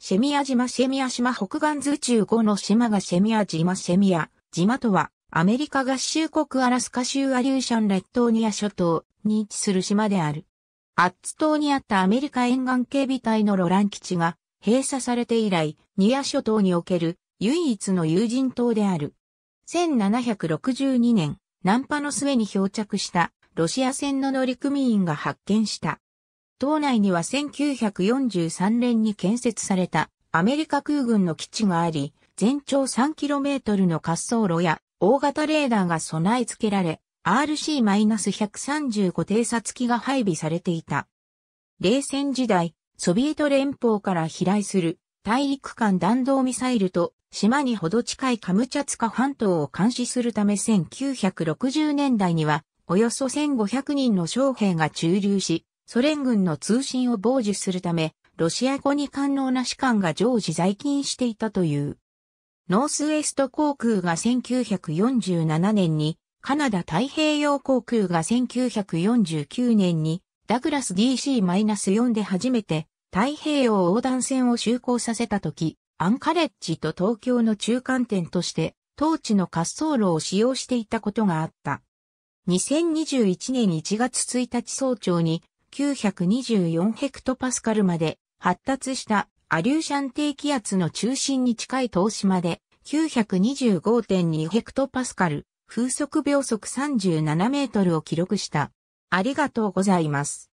シェミア島シェミア島北岸図中5の島がシェミア島シェミア島とはアメリカ合衆国アラスカ州アリューシャン列島ニア諸島に位置する島である。アッツ島にあったアメリカ沿岸警備隊のロラン基地が閉鎖されて以来ニア諸島における唯一の有人島である。1762年、ン波の末に漂着したロシア船の乗組員が発見した島内には1943年に建設されたアメリカ空軍の基地があり、全長 3km の滑走路や大型レーダーが備え付けられ、RC-135 偵察機が配備されていた。冷戦時代、ソビエト連邦から飛来する大陸間弾道ミサイルと島にほど近いカムチャツカ半島を監視するため1960年代にはおよそ1500人の将兵が駐留し、ソ連軍の通信を傍受するため、ロシア語に官能な士官が常時在勤していたという。ノースウェスト航空が1947年に、カナダ太平洋航空が1949年に、ダグラス DC-4 で初めて太平洋横断線を就航させた時、アンカレッジと東京の中間点として、当地の滑走路を使用していたことがあった。2021年1月1日早朝に924ヘクトパスカルまで発達したアリューシャン低気圧の中心に近い東島で925.2ヘクトパスカル、風速秒速37メートルを記録した。ありがとうございます。